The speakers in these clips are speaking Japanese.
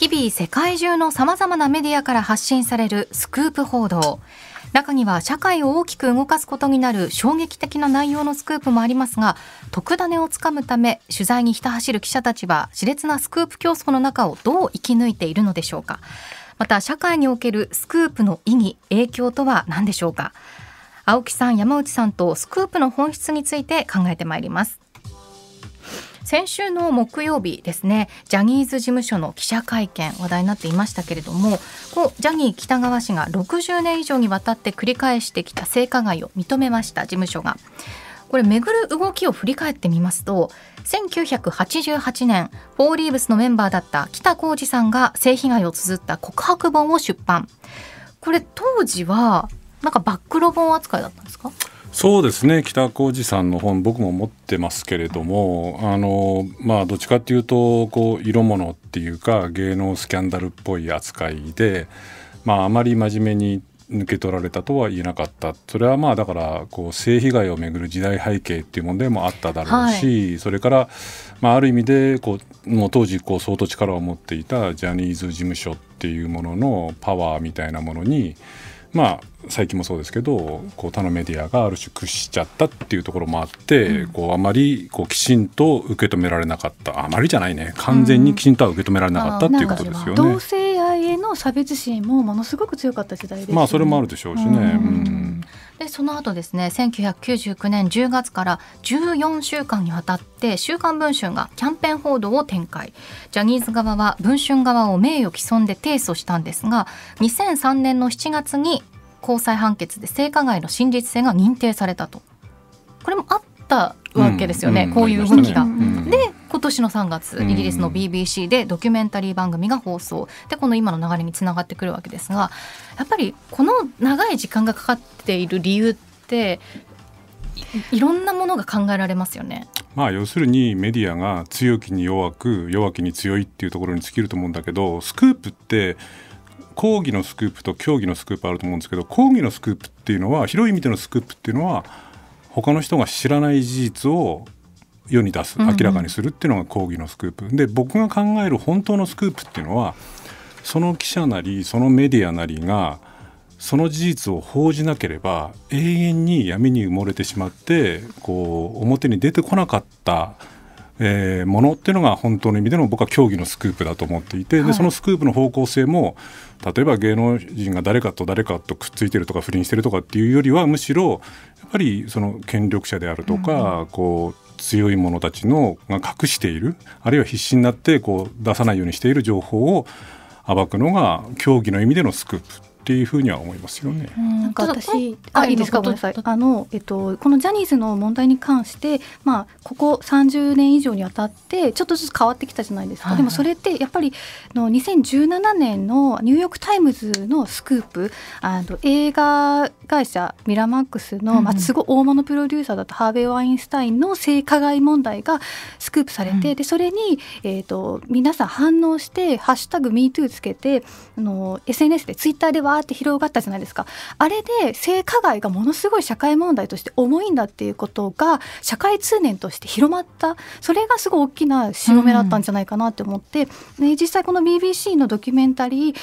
日々世界中のさまざまなメディアから発信されるスクープ報道中には社会を大きく動かすことになる衝撃的な内容のスクープもありますが特ダネをつかむため取材にひた走る記者たちは熾烈なスクープ競争の中をどう生き抜いているのでしょうかまた社会におけるスクープの意義影響とは何でしょうか青木さん山内さんとスクープの本質について考えてまいります先週の木曜日ですねジャニーズ事務所の記者会見話題になっていましたけれどもジャニー喜多川氏が60年以上にわたって繰り返してきた性加害を認めました事務所が。これ巡る動きを振り返ってみますと1988年フォーリーブスのメンバーだった北浩二さんが性被害を綴った告白本を出版これ当時はなんか暴露本扱いだったんですかそうですね北浩二さんの本僕も持ってますけれどもあのまあどっちかっていうとこう色物っていうか芸能スキャンダルっぽい扱いで、まあ、あまり真面目に抜け取られたとは言えなかったそれはまあだからこう性被害をめぐる時代背景っていう問題もあっただろうし、はい、それから、まあ、ある意味でこうもう当時こう相当力を持っていたジャニーズ事務所っていうもののパワーみたいなものにまあ最近もそうですけどこう他のメディアがある種屈しちゃったっていうところもあって、うん、こうあまりこうきちんと受け止められなかったあまりじゃないね完全にきちんとは受け止められなかった、っていうことですよね。系の差別心もものすごく強かった時代、ね、まあそれもあるでしょうしね。うん、でその後ですね1999年10月から14週間にわたって「週刊文春」がキャンペーン報道を展開ジャニーズ側は文春側を名誉毀損で提訴したんですが2003年の7月に高裁判決で性加害の真実性が認定されたとこれもあったわけですよね、うんうん、こういう動きが。ね、で今年の3月イギリスの BBC でドキュメンタリー番組が放送でこの今の流れにつながってくるわけですがやっぱりこの長い時間がかかっている理由っていろんなものが考えられますよね。まあ要するにメディアが強気に弱く弱気に強いっていうところに尽きると思うんだけどスクープって抗議のスクープと競技のスクープあると思うんですけど抗議のスクープっていうのは広い意味でのスクープっていうのは他の人が知らない事実を世に出す明らかにするっていうのが講義のスクープ、うんうん、で僕が考える本当のスクープっていうのはその記者なりそのメディアなりがその事実を報じなければ永遠に闇に埋もれてしまってこう表に出てこなかったえー、ものっていうのが本当の意味での僕は競技のスクープだと思っていて、でそのスクープの方向性も例えば芸能人が誰かと誰かとくっついてるとか不倫してるとかっていうよりはむしろやっぱりその権力者であるとか、こう強い者たちのが隠しているあるいは必死になってこう出さないようにしている情報を暴くのが競技の意味でのスクープっていうふうには思いますよね。なんか私あいいですかごめんなさい。あのえっとこのジャニーズの問題に関してまあここ30年以上にわたってちょっとずつ変わってきたじゃないですか。はい、でもそれってやっぱりの2017年のニューヨークタイムズのスクープあの映画会社ミラマックスの、まあすごい大物プロデューサーだったハーベイワインスタインの性加害問題がスクープされて、うん、でそれにえっ、ー、と皆さん反応してハッシュタグ #MeToo つけてあの SNS でツイッターではわーって広がったじゃないですかあれで性加害がものすごい社会問題として重いんだっていうことが社会通念として広まったそれがすごい大きな潮目だったんじゃないかなって思って、うん、実際この BBC のドキュメンタリー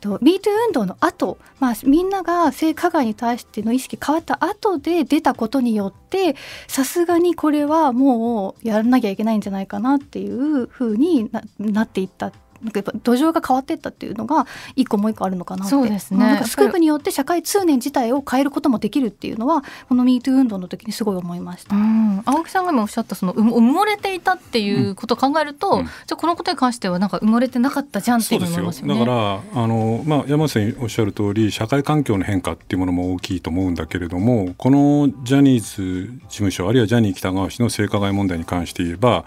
MeToo 運動の後、まあみんなが性加害に対しての意識変わった後で出たことによってさすがにこれはもうやらなきゃいけないんじゃないかなっていうふうになっていったなんかやっぱ土壌が変わっていったっていうのが一個もう一個あるのかなってそうですね、なんかスクープによって社会通念自体を変えることもできるっていうのはこの MeToo 運動の時にすごい思いました、うん、青木さんが今おっしゃったその埋もれていたっていうことを考えると、うん、じゃこのことに関してはなんか埋もれてなかったじゃんっていうふすよねだからあの、まあ、山瀬さんおっしゃる通り社会環境の変化っていうものも大きいと思うんだけれどもこのジャニーズ事務所あるいはジャニー喜多川氏の性加害問題に関して言えば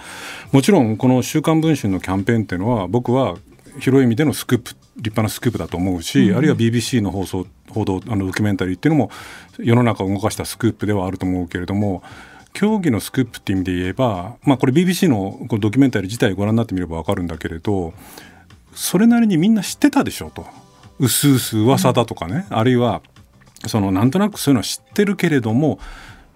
もちろんこの「週刊文春」のキャンペーンっていうのは僕はは広い意味でのスクープ立派なスクープだと思うし、うん、あるいは BBC の放送報道あのドキュメンタリーっていうのも世の中を動かしたスクープではあると思うけれども競技のスクープっていう意味で言えば、まあ、これ BBC のこドキュメンタリー自体ご覧になってみれば分かるんだけれどそれなりにみんな知ってたでしょとう々うす噂だとかね、うん、あるいはそのなんとなくそういうのは知ってるけれども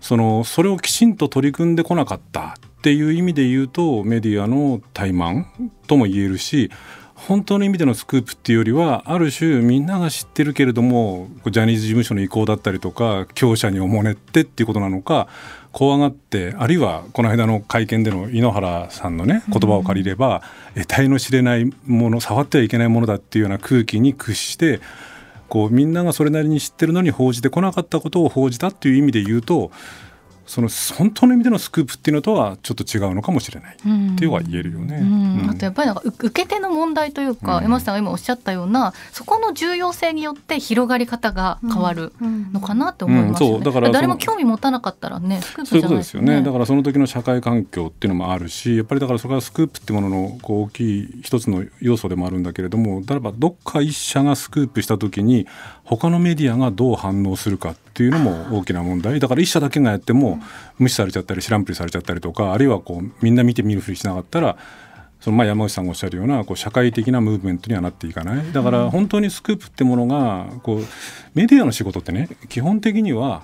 そのそれをきちんと取り組んでこなかったっていう意味で言うとメディアの怠慢とも言えるし本当の意味でのスクープっていうよりはある種みんなが知ってるけれどもジャニーズ事務所の意向だったりとか強者におもねってっていうことなのか怖がってあるいはこの間の会見での井ノ原さんのね言葉を借りれば、うん、得体の知れないもの触ってはいけないものだっていうような空気に屈してこうみんながそれなりに知ってるのに報じてこなかったことを報じたっていう意味で言うとその本当の意味でのスクープっていうのとはちょっと違うのかもしれないっては言えるよね、うんうん、あとやっぱりなんか受け手の問題というか、うん、山下さんが今おっしゃったようなそこの重要性によって広がり方が変わるのかなと思います、ね、だから誰も興味持たなかったらねスクープ、ね、そういうことですよねだからその時の社会環境っていうのもあるしやっぱりだからそれはスクープってもののこう大きい一つの要素でもあるんだけれども例えばどっか一社がスクープした時に他のメディアがどう反応するかっていうのも大きな問題だから1社だけがやっても無視されちゃったり知らんぷりされちゃったりとかあるいはこうみんな見て見るふりしなかったらそのま山内さんがおっしゃるようなこう社会的なムーブメントにはなっていかないだから本当にスクープってものがこうメディアの仕事ってね基本的には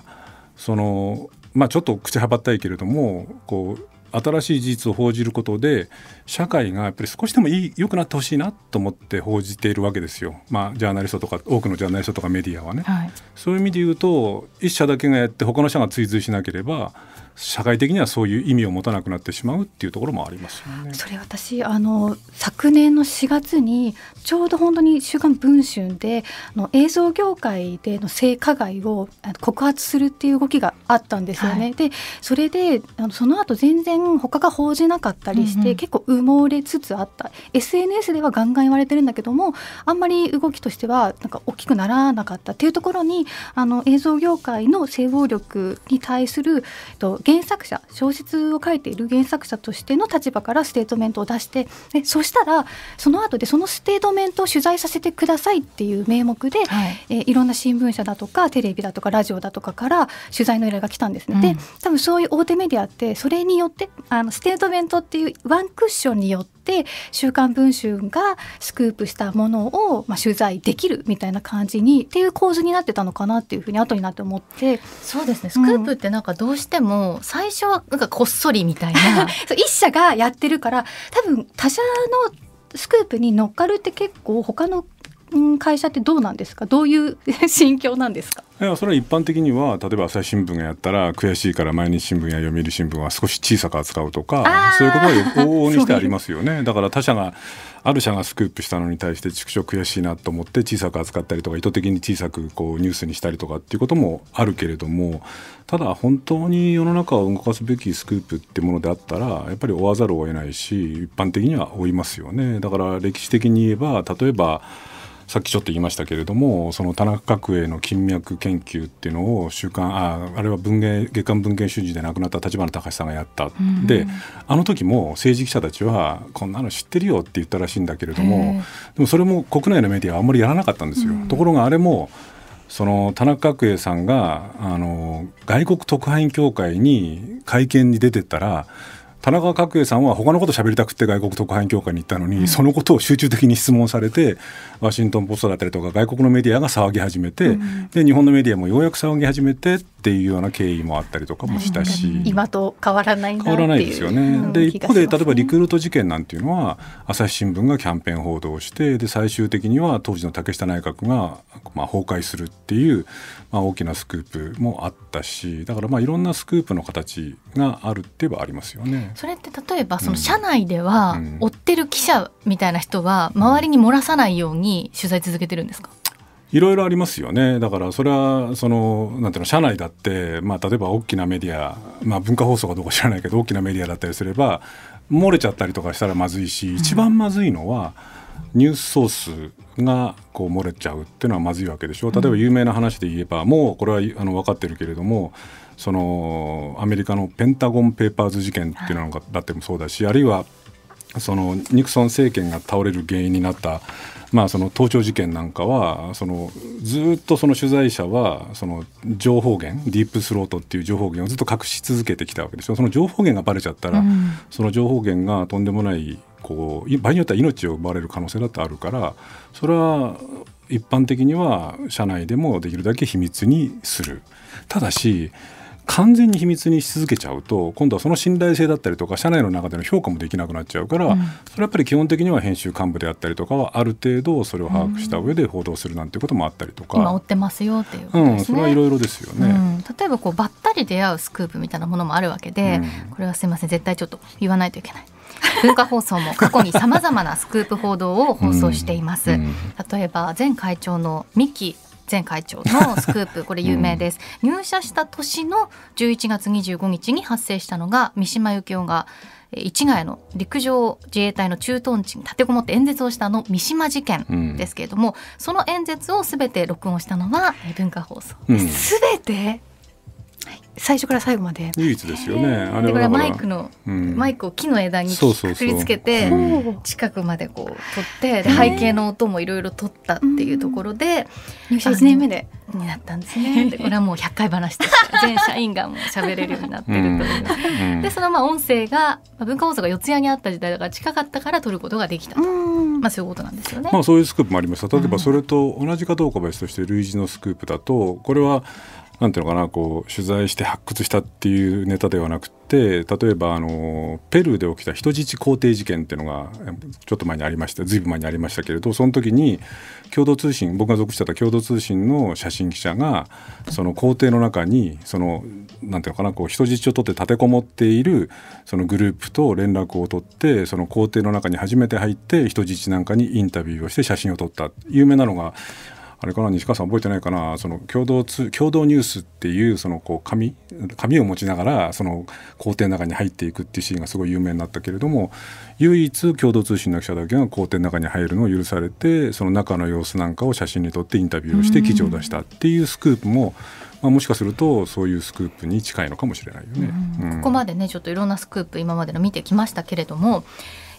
そのまあ、ちょっと口はばったいけれどもこう新しい事実を報じることで社会がやっぱり少しでもいい良くなってほしいなと思って報じているわけですよ、まあ、ジャーナリストとか多くのジャーナリストとかメディアはね、はい、そういう意味で言うと一社だけがやって他の社が追随しなければ社会的にはそういう意味を持たなくなってしまうっていうところもあります、ね、それ私あの昨年の4月にちょうど本当に「週刊文春で」で映像業界での性加害を告発するっていう動きがあったんですよね。はい、でそれであのその後全然他が報じなかったりして、うんうん、結構埋もれつつあった SNS ではガンガン言われてるんだけどもあんまり動きとしてはなんか大きくならなかったっていうところにあの映像業界の性暴力に対する、原作者小説を書いている原作者としての立場からステートメントを出してでそしたらその後でそのステートメントを取材させてくださいっていう名目で、はい、えいろんな新聞社だとかテレビだとかラジオだとかから取材の依頼が来たんですね。うん、で多分そういう大手メディアってそれによってあのステートメントっていうワンクッションによってって「週刊文春」がスクープしたものを、まあ、取材できるみたいな感じにっていう構図になってたのかなっていうふうに後になって思ってそうですねスクープってなんかどうしても最初はなんかこっそりみたいな 一社がやってるから多分他社のスクープに乗っかるって結構他の会社ってどうなんですかどういう 心境なんですかいやそれは一般的には例えば朝日新聞がやったら悔しいから毎日新聞や読売新聞は少し小さく扱うとかそういうことは往々にしてありますよねだから他社がある社がスクープしたのに対して畜生悔しいなと思って小さく扱ったりとか意図的に小さくこうニュースにしたりとかっていうこともあるけれどもただ本当に世の中を動かすべきスクープってものであったらやっぱり追わざるを得ないし一般的には追いますよねだから歴史的に言えば例えばさっきちょっと言いましたけれどもその田中角栄の金脈研究っていうのを週刊ああれは文芸月刊文芸春秋で亡くなった立花隆さんがやった、うん、であの時も政治記者たちはこんなの知ってるよって言ったらしいんだけれどもでもそれも国内のメディアはあんまりやらなかったんですよ。うん、ところがあれもその田中角栄さんがあの外国特派員協会に会見に出てったら田中角栄さんは他のこと喋りたくて外国特派員協会に行ったのに、うん、そのことを集中的に質問されてワシントン・ポストだったりとか外国のメディアが騒ぎ始めて、うん、で日本のメディアもようやく騒ぎ始めてっていうような経緯もあったりとかもしたし、うん、今と変わらない変わらないですよね。で一方で例えばリクルート事件なんていうのは朝日新聞がキャンペーン報道してで最終的には当時の竹下内閣が、まあ、崩壊するっていう、まあ、大きなスクープもあったしだからまあいろんなスクープの形があるって言えばありますよね。それって例えばその社内では追ってる記者みたいな人は周りに漏らさないように取材続けてるんですか、いろいろありますよね。だからそれはそのなんていうの社内だって、まあ、例えば大きなメディア、まあ、文化放送かどうか知らないけど大きなメディアだったりすれば漏れちゃったりとかしたらまずいし一番まずいのは。うんニュースソースがこう漏れちゃうっていうのはまずいわけでしょ例えば有名な話で言えば、もうこれはあの分かってるけれどもそのアメリカのペンタゴン・ペーパーズ事件っていうのが、だってもそうだしあるいはそのニクソン政権が倒れる原因になったまあ、その盗聴事件なんかはそのずっとその取材者はその情報源ディープスロートっていう情報源をずっと隠し続けてきたわけですよその情報源がばれちゃったら、うん、その情報源がとんでもないこう場合によっては命を奪われる可能性だってあるからそれは一般的には社内でもできるだけ秘密にする。ただし完全に秘密にし続けちゃうと今度はその信頼性だったりとか社内の中での評価もできなくなっちゃうから、うん、それはやっぱり基本的には編集幹部であったりとかはある程度それを把握した上で報道するなんていうこともあったりとか、今追ってますよっていう、ね、うん、それはいろいろですよね、うん、例えばこうばったり出会うスクープみたいなものもあるわけで、うん、これはすいません絶対ちょっと言わないといけない文化放送も過去にさまざまなスクープ報道を放送しています。うん、例えば前会長の三木前会長のスクープこれ有名です、うん、入社した年の11月25日に発生したのが三島由紀夫が市ヶ谷の陸上自衛隊の駐屯地に立てこもって演説をしたの三島事件ですけれども、うん、その演説をすべて録音したのは文化放送すべ、うん、て最初から最後まで唯一ですよねあれはマイクの、うん、マイクを木の枝にくりつけて近くまでこう取ってで背景の音もいろいろ取ったっていうところで入社1年目でになったんですねでこれはもう100回話して 全社員がもう喋れるようになってるという、でそのまあ音声が文化放送が四谷にあった時代だから近かったから取ることができたと、まあ、そういうことなんですよね、まあ、そういうスクープもありました例えばそれと同じかどうか別として類似のスクープだとこれはなんていうのかなこう取材して発掘したっていうネタではなくて例えばあのペルーで起きた人質肯定事件っていうのがちょっと前にありました随分前にありましたけれどその時に共同通信僕が属してた共同通信の写真記者がその皇帝の中にそのなんていうのかなこう人質を取って立てこもっているそのグループと連絡を取ってその皇帝の中に初めて入って人質なんかにインタビューをして写真を撮った有名なのがあれかな西川さん覚えてないかなその共同通共同ニュースっていうそのこう紙紙を持ちながらその校庭の中に入っていくっていうシーンがすごい有名になったけれども唯一共同通信の記者だけが校庭の中に入るのを許されてその中の様子なんかを写真に撮ってインタビューをして記事を出したっていうスクープも、まあ、もしかするとそういうスクープに近いのかもしれないよね。うんうん、ここまでねちょっといろんなスクープ今までの見てきましたけれども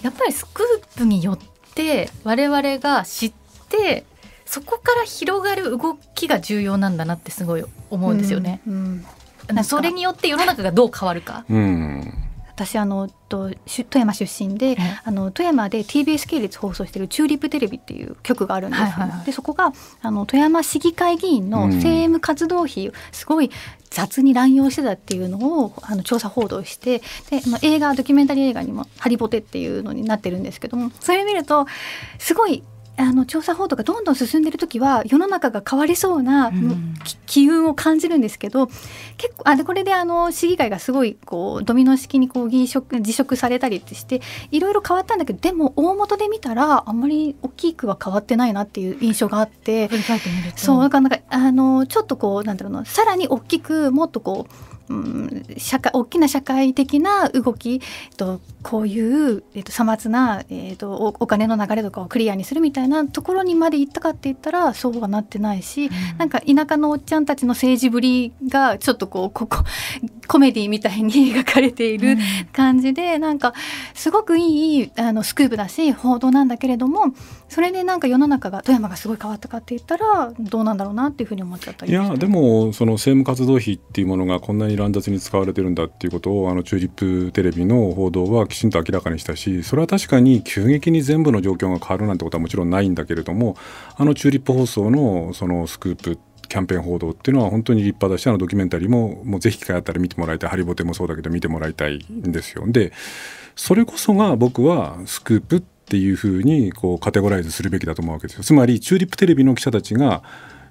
やっぱりスクープによって我々が知ってそこから広がる動きが重要なんだなってすごい思うんですよね。うんうん、それによって世の中がどう変わるか。うん私あのと富山出身で、あの富山で TBS 系列放送しているチューリップテレビっていう局があるんです、でそこがあの富山市議会議員の政務活動費、すごい雑に乱用してたっていうのをあの調査報道してで、まあ、映画ドキュメンタリー映画にも「ハリボテ」っていうのになってるんですけどもそれ見るとすごいあの調査報道がどんどん進んでる時は世の中が変わりそうな、うん、機運を感じるんですけど結構あこれであの市議会がすごいこうドミノ式にこう議職辞職されたりしていろいろ変わったんだけどでも大元で見たらあんまり大きくは変わってないなっていう印象があってそうなんかあのちょっとこうなんだろうなさらに大きくもっとこううん、社会大きな社会的な動き、えっと、こういう、えっと、さまつな、えっとお、お金の流れとかをクリアにするみたいなところにまで行ったかって言ったらそうはなってないし、うん、なんか田舎のおっちゃんたちの政治ぶりがちょっとこうここコメディみたいに描かれている感じで、うん、なんかすごくいいあのスクープだし報道なんだけれどもそれでなんか世の中が富山がすごい変わったかって言ったらどうなんだろうなっていうふうに思っちゃったりいやでもその政務活動費っていうものがこんなに乱雑に使われてるんだっていうことをあのチューリップテレビの報道はきちんと明らかにしたしそれは確かに急激に全部の状況が変わるなんてことはもちろんないんだけれどもあのチューリップ放送のそのスクープってキャンペーン報道っていうのは本当に立派だしあのドキュメンタリーももうぜひ機会あったら見てもらいたいハリボテもそうだけど見てもらいたいんですよ。でそれこそが僕はスクープっていうふうにこうカテゴライズするべきだと思うわけですよ。つまりチューリップテレビの記者たちが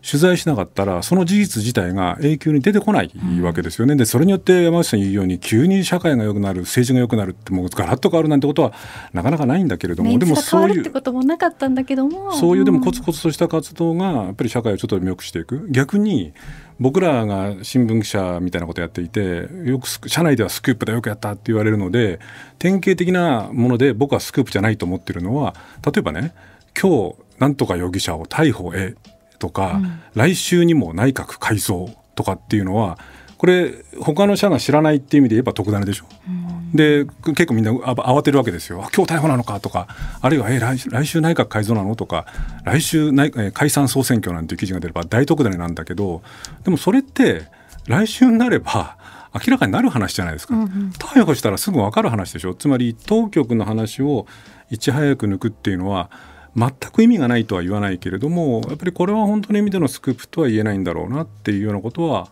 取材しなかったらその事実自体が永久に出てこないわけですよね、でそれによって山内さん言うように急に社会が良くなる政治が良くなるってもうガラッと変わるなんてことはなかなかないんだけれども、でもそういうこともなかったんだけどもそういうでもコツコツとした活動がやっぱり社会をちょっと良くしていく逆に僕らが新聞記者みたいなことやっていてよく社内ではスクープだよくやったって言われるので典型的なもので僕はスクープじゃないと思ってるのは例えばね今日なんとか容疑者を逮捕へとか、うん、来週にも内閣改造とかっていうのはこれ他の社が知らないっていう意味で言えば特ダネでしょ。うん、で結構みんな慌てるわけですよ今日逮捕なのかとかあるいは、えー、来週内閣改造なのとか来週内、解散総選挙なんていう記事が出れば大特ダネなんだけどでもそれって来週になれば明らかになる話じゃないですか、うんうん、逮捕したらすぐ分かる話でしょつまり当局の話をいち早く抜くっていうのは全く意味がないとは言わないけれどもやっぱりこれは本当の意味でのスクープとは言えないんだろうなっていうようなことは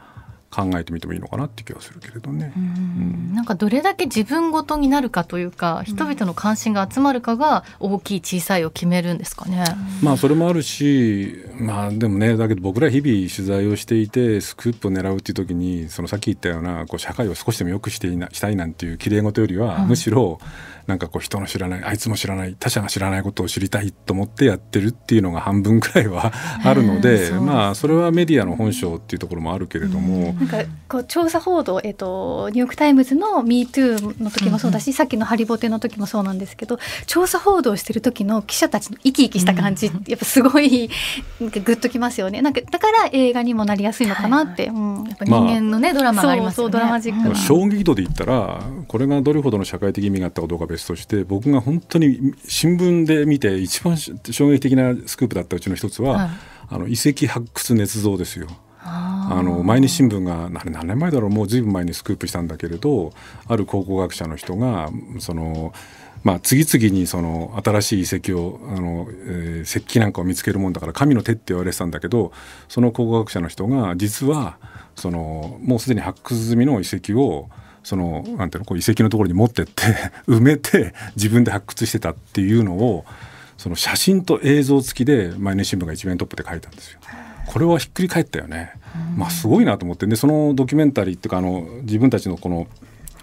考えてみてもいいのかなって気がするけれどね。ん、うん、なんかどれだけ自分ごとになるかというか人々の関心が集まるかが大きい小さいを決めるんですかね。まあそれもあるしまあでもねだけど僕ら日々取材をしていてスクープを狙うっていう時にそのさっき言ったようなこう社会を少しでも良くしていなしたいなんていうきれい事よりは、むしろなんかこう人の知らないあいつも知らない他者が知らないことを知りたいと思ってやってるっていうのが半分くらいは あるので、まあそれはメディアの本性っていうところもあるけれども、なんかこう調査報道、えっと、ニューヨーク・タイムズの「MeToo」の時もそうだし、うん、さっきの「ハリボテ」の時もそうなんですけど調査報道してる時の記者たちの生き生きした感じ、うん、やっぱすごいなんかグッときますよねなんかだから映画にもなりやすいのかなって、はいうん、やっぱ人間のね、まあ、ドラマがありますよね。そうそうドラマジック、衝撃度で言ったらこれがどれほどの社会的意味があったかどうか別として僕が本当に新聞で見て一番衝撃的なスクープだったうちの一つは、はい、あの遺跡発掘捏造ですよ。あの毎日新聞が何年前だろうもう随分前にスクープしたんだけれどある考古学者の人がその、まあ、次々にその新しい遺跡をあの、えー、石器なんかを見つけるもんだから神の手って言われてたんだけどその考古学者の人が実はそのもうすでに発掘済みの遺跡をそのなんていうのこう遺跡のところに持ってって 埋めて自分で発掘してたっていうのをその写真と映像付きで毎年新聞が一面トップで書いたんですよ。これはひっくり返ったよね、まあ、すごいなと思ってでそのドキュメンタリーっていうかあの自分たちのこの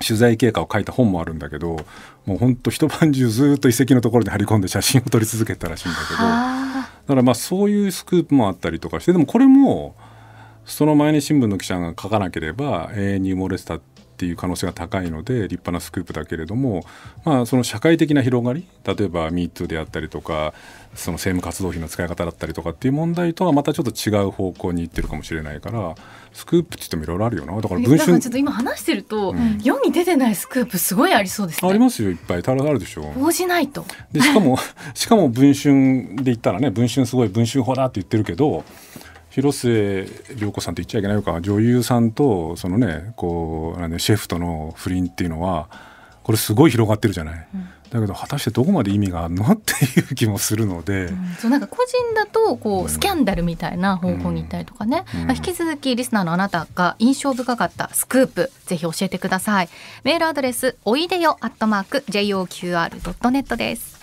取材経過を書いた本もあるんだけどもうほんと一晩中ずっと遺跡のところに張り込んで写真を撮り続けたらしいんだけどだからまあそういうスクープもあったりとかしてでもこれもその毎日新聞の記者が書かなければ永遠に埋もれてたっっていう可能性が高いので立派なスクープだけれども、まあ、その社会的な広がり例えば MeToo であったりとかその政務活動費の使い方だったりとかっていう問題とはまたちょっと違う方向にいってるかもしれないからスクープって言ってもいろいろあるよなだから文春ちょっと今話してると、うん、世に出てないスクープすごいありそうです、ね、ありますよいっぱいたらあるでしょ応じないとでしかもしかも文春で言ったらね文春すごい文春法だって言ってるけど広末涼子さんって言っちゃいけないのか女優さんとそのねこうなんシェフとの不倫っていうのはこれすごい広がってるじゃない、うん、だけど果たしてどこまで意味があるのっていう気もするので、うん、そうなんか個人だとこうスキャンダルみたいな方向に行ったりとかね、うん、引き続きリスナーのあなたが印象深かったスクープぜひ教えてくださいメールアドレスおいでよアットマーク JOQR.net です